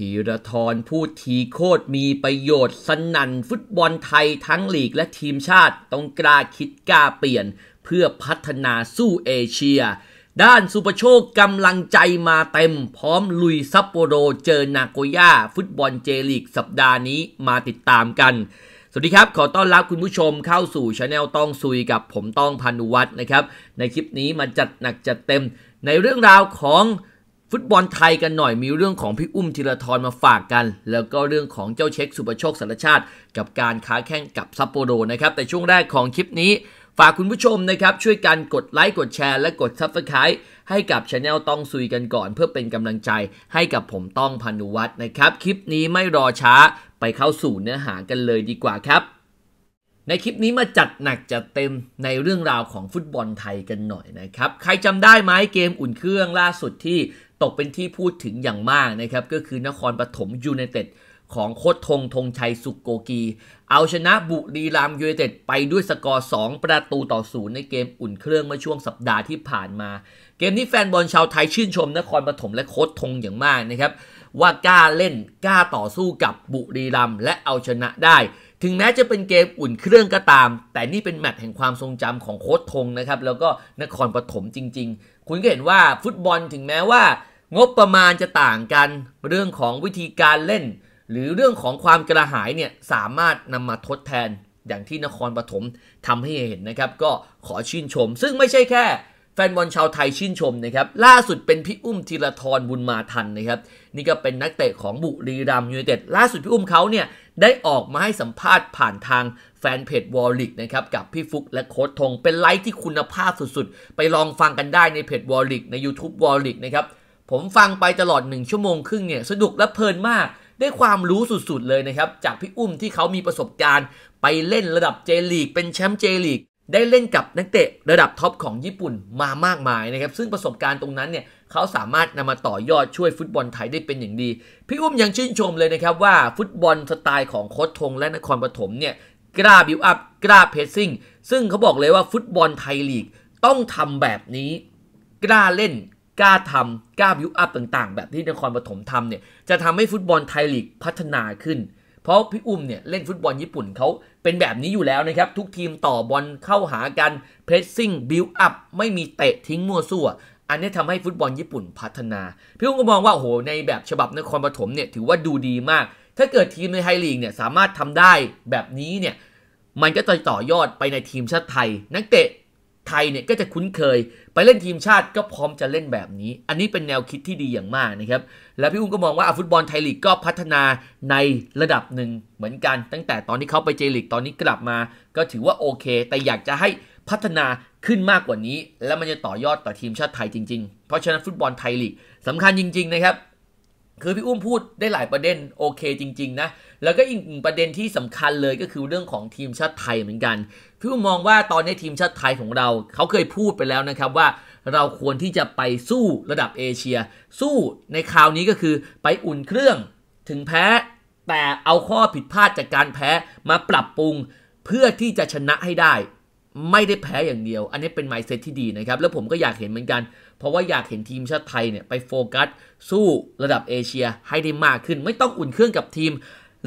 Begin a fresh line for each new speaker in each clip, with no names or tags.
ธีรทรพูดทีโคตรมีประโยชน์ สนั่นฟุตบอลไทยทั้งลีกและทีมชาติ ต้องกล้าคิดกล้าเปลี่ยนเพื่อพัฒนาสู้เอเชีย ด้านสุปโชคกำลังใจมาเต็ม พร้อมลุยซัปโปโรเจอนาโกย่า ฟุตบอลเจลีกสัปดาห์นี้มาติดตามกันสวัสดีครับ ขอต้อนรับคุณผู้ชมเข้าสู่ช anel ต้องซุยกับผมต้องพานุวัน์นะครับ ในคลิปนี้มาจัดหนักจัดเต็มในเรื่องราวของฟุตบอลไทยกันหน่อยมีเรื่องของพี่อุ้มธีรทรมาฝากกัน แล้วก็เรื่องของเจ้าเช็ค สุประโชคสารชาติ กับการค้าแข่งกับซัปโปโรนะครับแต่ช่วงแรกของคลิปนี้ฝากคุณผู้ชมนะครับช่วยกันกดไลค์กดแชร์และกดซับสไคร์ให้กับช anel ต้องซุยกันก่อน เพื่อเป็นกำลังใจให้กับผมต้องพานุวัตรนะครับ คลิปนี้ไม่รอช้าไปเข้าสู่เนื้อหากันเลยดีกว่าครับ ในคลิปนี้มาจัดหนักจัดเต็มในเรื่องราวของฟุตบอลไทยกันหน่อยนะครับใครจำได้ไหมเกมอุ่นเครื่องล่าสุดที่ตกเป็นที่พูดถึงอย่างมากนะครับ ก็คือนครปฐมยูไนเต็ดของโคดทงธงชัย สุกโกกี เอาชนะบุรีรัมยูไนเต็ดไปด้วยสกอร์ 2 ประตูต่อศูนย์ในเกมอุ่นเครื่องเมื่อช่วงสัปดาห์ที่ผ่านมา เกมนี้แฟนบอลชาวไทยชื่นชม นครปฐมและโคดทงอย่างมากนะครับ ว่ากล้าเล่นกล้าต่อสู้กับบุรีรัมและเอาชนะได้ ถึงแม้จะเป็นเกมอุ่นเครื่องก็ตาม แต่นี่เป็นแมตช์แห่งความทรงจำของโคดทงนะครับแล้วก็นครปฐมจริง ๆ คุณก็เห็นว่าฟุตบอลถึงแม้ว่างบประมาณจะต่างกันเรื่องของวิธีการเล่น หรือเรื่องของความกระหายเนี่ยสามารถนำมาทดแทนอย่างที่นครปฐมทำให้เห็นนะครับก็ขอชื่นชม ซึ่งไม่ใช่แค่ แฟนบอลชาวไทยชื่นชมนะครับ ล่าสุดเป็นพี่อุ้มธีรทรบุญมาทันนะครับ นี่ก็เป็นนักเตะของบุรีรัมยูไนเต็ดล่าสุดพี่อุ้มเขาเนี่ยได้ออกมาให้สัมภาษณ์ผ่านทางแฟนเพจวอลลิกนะครับกับพี่ฟุกและโค้ดทงเป็นไลฟ์ที่คุณภาพสุดๆไปลองฟังกันได้ในเพจวอลลิกใน YouTube วอลลิกนะครับผมฟังไปตลอด1ชั่วโมงครึ่งเนี่ยสนุกและเพลินมาก ได้ความรู้สุด ๆเลยนะครับ จากพี่อุ้มที่เขามีประสบการณ์ไปเล่นระดับเจลีกเป็นแชมป์เจลีกได้เล่นกับนักเตะระดับท็อปของญี่ปุ่นมามากมายนะครับซึ่งประสบการณ์ตรงนั้นเนี่ยเขาสามารถนำมาต่อยอดช่วยฟุตบอลไทยได้เป็นอย่างดีพี่อุ้มยังชื่นชมเลยนะครับว่า ฟุตบอลสไตล์ของโค้ชทงและนครปฐมเนี่ยกล้าบิวอัพกล้าเพสซิ่งซึ่งเขาบอกเลยว่าฟุตบอลไทยลีกต้องทำแบบนี้กล้าเล่นกล้าทำกล้าบิวอัพต่างๆ แบบที่นครปฐมทำเนี่ยจะทำให้ฟุตบอลไทยลีกพัฒนาขึ้น เพราะพี่อุ้มเนี่ยเล่นฟุตบอลญี่ปุ่นเขาเป็นแบบนี้อยู่แล้วนะครับ ทุกทีมต่อบอลเข้าหากันเพรสซิ่งบิวอัพไม่มีเตะทิ้งมั่วซั่วอันนี้ทำให้ฟุตบอลญี่ปุ่นพัฒนาพี่อุ้มก็มองว่าโหในแบบฉบับนครปฐมเนี่ยถือว่าดูดีมาก ถ้าเกิดทีมในไทยลีกเนี่ยสามารถทำได้แบบนี้เนี่ยมันก็จะต่อยอดไปในทีมชาติไทย นักเตะไทยเนี่ยก็จะคุ้นเคยไปเล่นทีมชาติก็พร้อมจะเล่นแบบนี้ อันนี้เป็นแนวคิดที่ดีอย่างมากนะครับแล้วพี่อุ้มก็มองว่าฟุตบอลไทยลีกก็พัฒนาในระดับหนึ่งเหมือนกัน ตั้งแต่ตอนที่เขาไปเจลีกตอนนี้กลับมา ก็ถือว่าโอเค แต่อยากจะให้พัฒนาขึ้นมากกว่านี้ และมันจะต่อยอดต่อทีมชาติไทยจริงๆ เพราะฉะนั้นฟุตบอลไทยลีกสำคัญจริงๆนะครับคือพี่อุ้มพูดได้หลายประเด็นโอเคจริง ๆ นะ แล้วก็อีกประเด็นที่สำคัญเลยก็คือเรื่องของทีมชาติไทยเหมือนกันพี่อุ้มมองว่าตอนนี้ทีมชาติไทยของเรา เขาเคยพูดไปแล้วนะครับว่าเราควรที่จะไปสู้ระดับเอเชีย สู้ในคราวนี้ก็คือ ไปอุ่นเครื่องถึงแพ้แต่เอาข้อผิดพลาดจากการแพ้มาปรับปรุงเพื่อที่จะชนะให้ได้ ไม่ได้แพ้อย่างเดียว อันนี้เป็นไมซ์เซตที่ดีนะครับ แล้วผมก็อยากเห็นเหมือนกันเพราะว่าอยากเห็นทีมชาติไทยเนี่ยไปโฟกัสสู้ระดับเอเชียให้ได้มากขึ้น ไม่ต้องอุ่นเครื่องกับทีม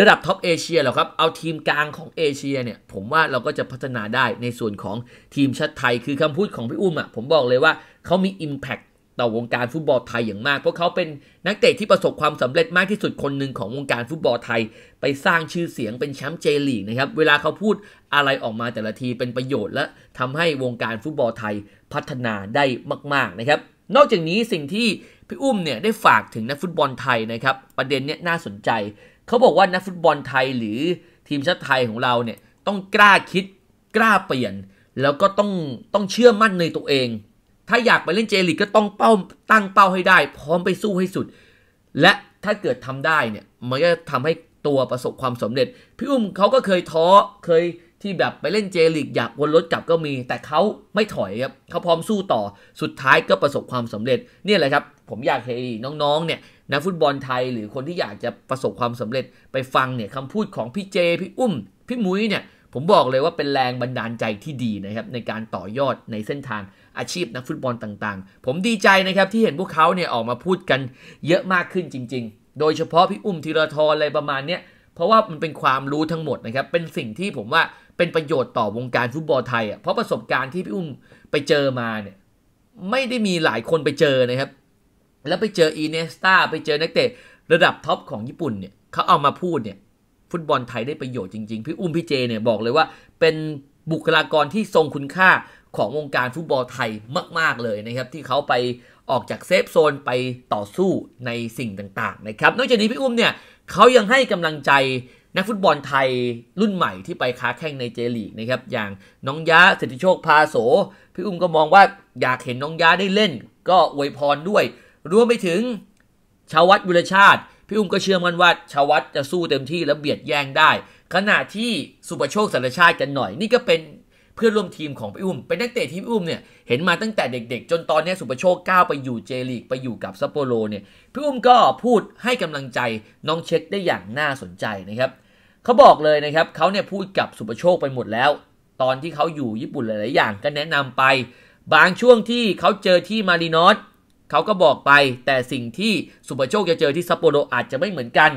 ระดับท็อปเอเชียหรอกครับ เอาทีมกลางของเอเชียเนี่ยผมว่าเราก็จะพัฒนาได้ในส่วนของทีมชาติไทย คือคำพูดของพี่อุ้มอะ่ะผมบอกเลยว่าเขามี Impact ต่อวงการฟุตบอลไทยอย่างมากเพราะเขาเป็นนักเตะที่ประสบความสำเร็จมากที่สุดคนหนึ่งของวงการฟุตบอลไทย ไปสร้างชื่อเสียงเป็นแชมป์เจลีกนะครับเวลาเขาพูดอะไรออกมาแต่ละทีเป็นประโยชน์และทำให้วงการฟุตบอลไทยพัฒนาได้มากๆนะครับนอกจากนี้สิ่งที่พี่อุ้มเนี่ยได้ฝากถึงนักฟุตบอลไทยนะครับประเด็นเนี้ยน่าสนใจ เขาบอกว่านักฟุตบอลไทยหรือทีมชาติไทยของเราเนี่ยต้องกล้าคิดกล้าเปลี่ยน แล้วก็ต้องต้องเชื่อมั่นในตัวเองถ้าอยากไปเล่นเจลิกก็ต้องเป้าตั้งเป้าให้ได้ พร้อมไปสู้ให้สุด และถ้าเกิดทำได้เนี่ยมันก็ทำให้ตัวประสบความสำเร็จพี่อุ้มเขาก็เคยท้อเคยที่แบบไปเล่นเจลิกอยากวนรถกลับก็มีแต่เขาไม่ถอยครับเขาพร้อมสู้ต่อสุดท้ายก็ประสบความสำเร็จ เนี่ยแหละครับ ผมอยากให้น้อง ๆ เนี่ยนักฟุตบอลไทยหรือคนที่อยากจะประสบความสำเร็จ ไปฟังเนี่ยคำพูดของพี่เจ พี่อุ้มพี่มุ้ยเนี่ยผมบอกเลยว่าเป็นแรงบันดาลใจที่ดีนะครับ ในการต่อยอดในเส้นทางอาชีพนักฟุตบอลต่างๆ ผมดีใจนะครับที่เห็นพวกเขาเนี่ยออกมาพูดกันเยอะมากขึ้นจริงๆ โดยเฉพาะพี่อุ้มธีรทรอะไรประมาณเนี้ย เพราะว่ามันเป็นความรู้ทั้งหมดนะครับ เป็นสิ่งที่ผมว่าเป็นประโยชน์ต่อวงการฟุตบอลไทยอ่ะเพราะประสบการณ์ที่พี่อุ้มไปเจอมาเนี่ยไม่ได้มีหลายคนไปเจอนะครับ แล้วไปเจออีเนสตาไปเจอนักเตะระดับท็อปของญี่ปุ่นเนี่ยเขาเอามาพูดเนี่ยฟุตบอลไทยได้ประโยชน์จริงๆพี่อุ้มพี่เจเนี่ยบอกเลยว่า เป็นบุคลากรที่ทรงคุณค่าของวงการฟุตบอลไทยมากๆเลยนะครับ ที่เขาไปออกจากเซฟโซนไปต่อสู้ในสิ่งต่างๆนะครับ นอกจากนี้พี่อุ้มเนี่ยเขายังให้กำลังใจนักฟุตบอลไทยรุ่นใหม่ที่ไปค้าแข่งในเจลีกนะครับ อย่างน้องยะเรษิโชคพาโสพี่อุ้มก็มองว่าอยากเห็นน้องยะได้เล่น ก็อวยพรด้วยรวมไปถึงชาววัดวุรชาติพี่อุ้มก็เชื่อมั่นว่าชาวัดจะสู้เต็มที่และเบียดแย่งได้ ขณะที่สุประโชคสารชาติกันหน่อยนี่ก็เป็นเพื่อนร่วมทีมของพี่อุ้มเป็นนักเตะที่พี่อุ้มเนี่ยเห็นมาตั้งแต่เด็กๆ จนตอนนี้สุประโชคก้าวไปอยู่เจลีกไปอยู่กับซัปโปโรเนี่ยพี่อุ้มก็พูดให้กำลังใจน้องเช็คได้อย่างน่าสนใจนะครับเขาบอกเลยนะครับเขาเนี่ยพูดกับสุประโชคไปหมดแล้ว ตอนที่เขาอยู่ญี่ปุ่นหลายๆอย่าง ก็แนะนำไป บางช่วงที่เขาเจอที่มารีนอสเขาก็บอกไปแต่สิ่งที่สุปโชคจะเจอที่ซัปโปโรอาจจะไม่เหมือนกัน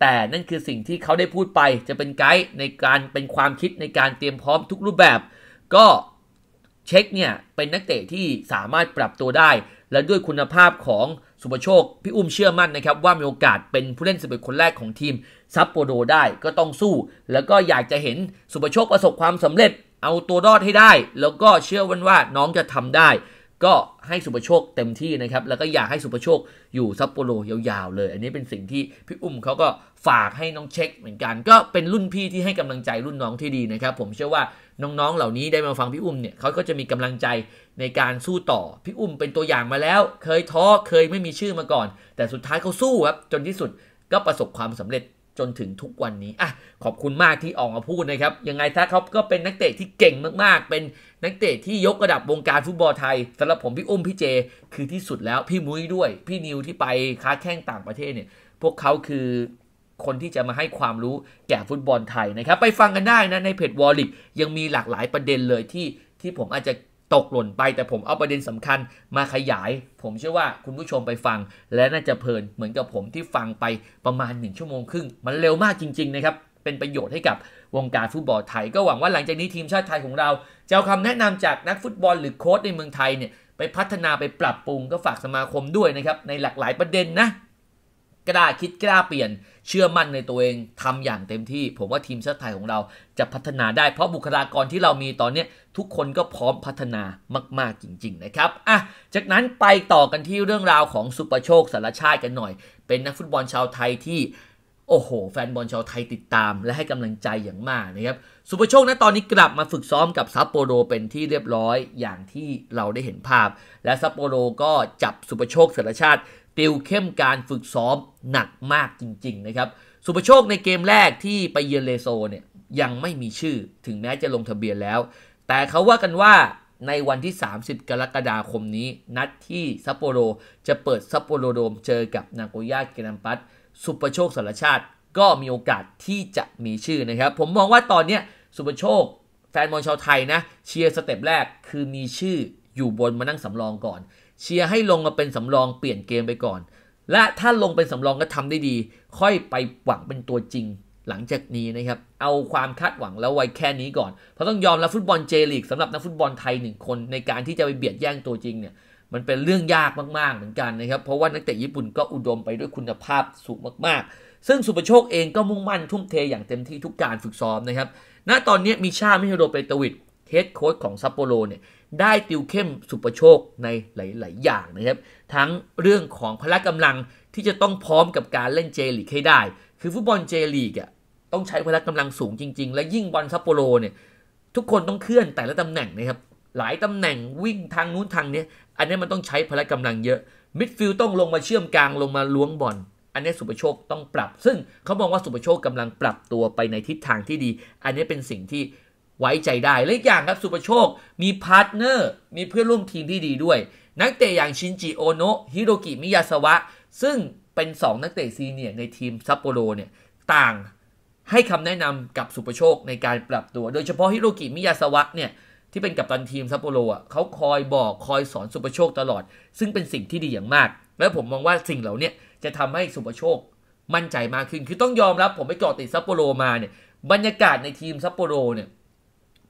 แต่นั่นคือสิ่งที่เขาได้พูดไป จะเป็นไกด์ในการเป็นความคิดในการเตรียมพร้อมทุกรูปแบบ ก็เช็คเนี่ยเป็นนักเตะที่สามารถปรับตัวได้ และด้วยคุณภาพของสุปโชคพี่อุ้มเชื่อมั่นนะครับว่ามีโอกาสเป็นผู้เล่นสิบเอ็ดคนแรกของทีมซัปโปโรได้ก็ต้องสู้แล้วก็อยากจะเห็นสุปโชคประสบความสำเร็จเอาตัวรอดให้ได้ แล้วก็เชื่อวันว่าน้องจะทำได้ก็ให้สุประโชคเต็มที่นะครับแล้วก็อยากให้สุประโชคอยู่ซัปโปโรยาวๆเลย อันนี้เป็นสิ่งที่พี่อุ้มเขาก็ฝากให้น้องเช็คเหมือนกัน ก็เป็นรุ่นพี่ที่ให้กำลังใจรุ่นน้องที่ดีนะครับ ผมเชื่อว่าน้องๆ เหล่านี้ได้มาฟังพี่อุ้มเนี่ยเขาก็จะมีกำลังใจในการสู้ต่อพี่อุ้มเป็นตัวอย่างมาแล้ว เคยท้อเคยไม่มีชื่อมาก่อน แต่สุดท้ายเขาสู้ครับจนที่สุดก็ประสบความสำเร็จจนถึงทุกวันนี้ อ่ะขอบคุณมากที่ออกมาพูดนะครับ ยังไง ถ้าเขาก็เป็นนักเตะที่เก่งมากๆ เป็นนักเตะที่ยกระดับวงการฟุตบอลไทยสำหรับผมพี่อุ้ม พี่เจคือที่สุดแล้วพี่มุ้ยด้วย พี่นิวที่ไปค้าแข่งต่างประเทศเนี่ย พวกเขาคือคนที่จะมาให้ความรู้แก่ฟุตบอลไทยนะครับ ไปฟังกันได้นะในเพจวอลลิกยังมีหลากหลายประเด็นเลยที่ที่ผมอาจจะตกหล่นไปแต่ผมเอาประเด็นสำคัญมาขยาย ผมเชื่อว่าคุณผู้ชมไปฟัง และน่าจะเพลินเหมือนกับผมที่ฟังไปประมาณ 1 ชั่วโมงครึ่ง มันเร็วมากจริงๆนะครับ เป็นประโยชน์ให้กับวงการฟุตบอลไทย ก็หวังว่าหลังจากนี้ทีมชาติไทยของเรา จะเอาคำแนะนำจากนักฟุตบอลหรือโค้ชในเมืองไทยเนี่ยไปพัฒนาไปปรับปรุงก็ฝากสมาคมด้วยนะครับในหลากหลายประเด็นนะกล้าคิดกล้าเปลี่ยนเชื่อมั่นในตัวเองทำอย่างเต็มที่ ผมว่าทีมชาติไทยของเราจะพัฒนาได้ เพราะบุคลากรที่เรามีตอนนี้ทุกคนก็พร้อมพัฒนามาก ๆจริงๆนะครับอ่ะจากนั้นไปต่อกันที่เรื่องราวของสุประโชคสารชาติกันหน่อย เป็นนักฟุตบอลชาวไทยที่ โอ้โห แฟนบอลชาวไทยติดตาม และให้กำลังใจอย่างมากนะครับสุภโชคนะตอนนี้กลับมาฝึกซ้อมกับซัปโปโรเป็นที่เรียบร้อยอย่างที่เราได้เห็นภาพ และซัปโปโรก็จับสุภโชคสารชาติติวเข้มการฝึกซ้อมหนักมากจริง ๆ นะครับ สุประโชคในเกมแรกที่ไปเยือนเลโซเนี่ยยังไม่มีชื่อถึงแม้จะลงทะเบียนแล้ว แต่เขาว่ากันว่าในวันที่ 30 กรกฎาคมนี้ นัดที่ซัปโปโรจะเปิดซัปโปโรโดมเจอกับนากโกย่าเกนัมปัต สุประโชคสารชาติ ก็มีโอกาสที่จะมีชื่อนะครับ ผมมองว่าตอนนี้สุประโชคแฟนบอลชาวไทยนะเชียร์สเต็ปแรกคือมีชื่ออยู่บนมานั่งสำรองก่อนเชียร์ให้ลงมาเป็นสำรองเปลี่ยนเกมไปก่อน และถ้าลงเป็นสำรองก็ทำได้ดี ค่อยไปหวังเป็นตัวจริงหลังจากนี้นะครับ เอาความคาดหวังแล้วไว้แค่นี้ก่อน เพราะต้องยอมรับฟุตบอลเจลีกสำหรับนักฟุตบอลไทยหนึ่งคน ในการที่จะไปเบียดแย่งตัวจริงเนี่ย มันเป็นเรื่องยากมากๆ เหมือนกันนะครับ เพราะว่านักเตะญี่ปุ่นก็อุดมไปด้วยคุณภาพสูงมาก ๆ ซึ่งสุประโชคเองก็มุ่งมั่นทุ่มเทอย่างเต็มที่ทุกการฝึกซ้อมนะครับ ณ ตอนนี้มีชาไมิฮิโรเปตวิดเฮดโค้ชของซัปโปโรเนี่ยได้ติวเข้มสุประโชคในหลาย ๆ อย่างนะครับ ทั้งเรื่องของพละกำลังที่จะต้องพร้อมกับการเล่นเจลีกให้ได้ คือฟุตบอลเจลีกอ่ะต้องใช้พละกำลังสูงจริง ๆ และยิ่งบอลซัปโปโรเนี่ยทุกคนต้องเคลื่อนแต่ละตำแหน่งนะครับ หลายตำแหน่งวิ่งทางนู้นทางนี้อันนี้มันต้องใช้พละกำลังเยอะมิดฟิลด์ต้องลงมาเชื่อมกลางลงมาล้วงบอลอันนี้สุประโชคต้องปรับ ซึ่งเขามองว่าสุประโชคกำลังปรับตัวไปในทิศทางที่ดี อันนี้เป็นสิ่งที่ไว้ใจได้และอย่างครับสุประโชค มีพาร์ทเนอร์ มีเพื่อนร่วมทีมที่ดีด้วย นักเตะอย่างชินจิโอโนะฮิโรกิมิยาสวะ ซึ่งเป็น 2 นักเตะซีเนียร์ในทีมซัปโปโรเนี่ยต่างให้คำแนะนำกับสุประโชคในการปรับตัว โดยเฉพาะฮิโรกิมิยาสวะเนี่ยที่เป็นกัปตันทีมซัปโปโรอ่ะเขาคอยบอกคอยสอนสุประโชคตลอด ซึ่งเป็นสิ่งที่ดีอย่างมาก และผมมองว่าสิ่งเหล่านี้จะทำให้สุประโชค มั่นใจมากขึ้นคือต้องยอมรับผมไปเกาะติดซัปโปโรมาเนี่ยบรรยากาศในทีมซัปโปโรเนี่ย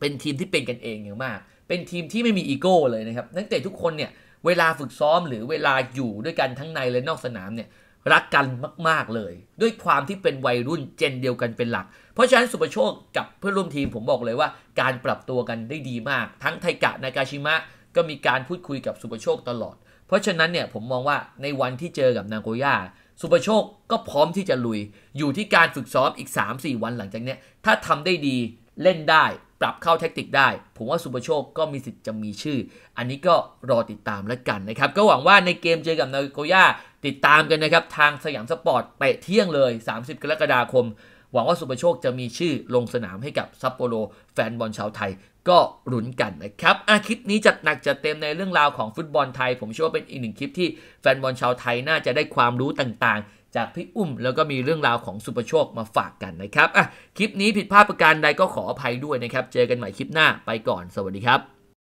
เป็นทีมที่เป็นกันเองอย่างมาก เป็นทีมที่ไม่มีอีโก้เลยนะครับ นักเตะทุกคนเนี่ย เวลาฝึกซ้อมหรือเวลาอยู่ด้วยกันทั้งในและนอกสนามเนี่ย รักกันมากๆเลย ด้วยความที่เป็นวัยรุ่นเจนเดียวกันเป็นหลัก เพราะฉะนั้นสุประโชคกับเพื่อนร่วมทีมผมบอกเลยว่า การปรับตัวกันได้ดีมาก ทั้งไทกะนากาชิมะก็มีการพูดคุยกับสุประโชคตลอด เพราะฉะนั้นเนี่ยผมมองว่าในวันที่เจอกับนางโกย่าสุประโชคก็พร้อมที่จะลุย อยู่ที่การฝึกซ้อมอีก3-4วันหลังจากนี้ถ้าทำได้ดีเล่นได้ปรับเข้าแท็กติกได้ ผมว่าสุปโชคก็มีสิทธิ์จะมีชื่อ อันนี้ก็รอติดตามแล้วกันนะครับ ก็หวังว่าในเกมเจอกับนาโกย่าติดตามกันนะครับ ทางสยามสปอร์ตเปะเที่ยงเลย 30 กรกฎาคม หวังว่าสุปโชคจะมีชื่อลงสนามให้กับซัปโปโรแฟนบอลชาวไทยก็รุนกันนะครับอาคลิปนี้จัดหนักจัดเต็มในเรื่องราวของฟุตบอลไทย ผมเชื่อว่าเป็นอีกหนึ่งคลิปที่แฟนบอลชาวไทยน่าจะได้ความรู้ต่างๆจากพี่อุ้มแล้วก็มีเรื่องราวของสุปโชคมาฝากกันนะครับอ่ะคลิปนี้ผิดพลาดประการใดก็ขออภัยด้วยนะครับ เจอกันใหม่คลิปหน้าไปก่อน สวัสดีครับ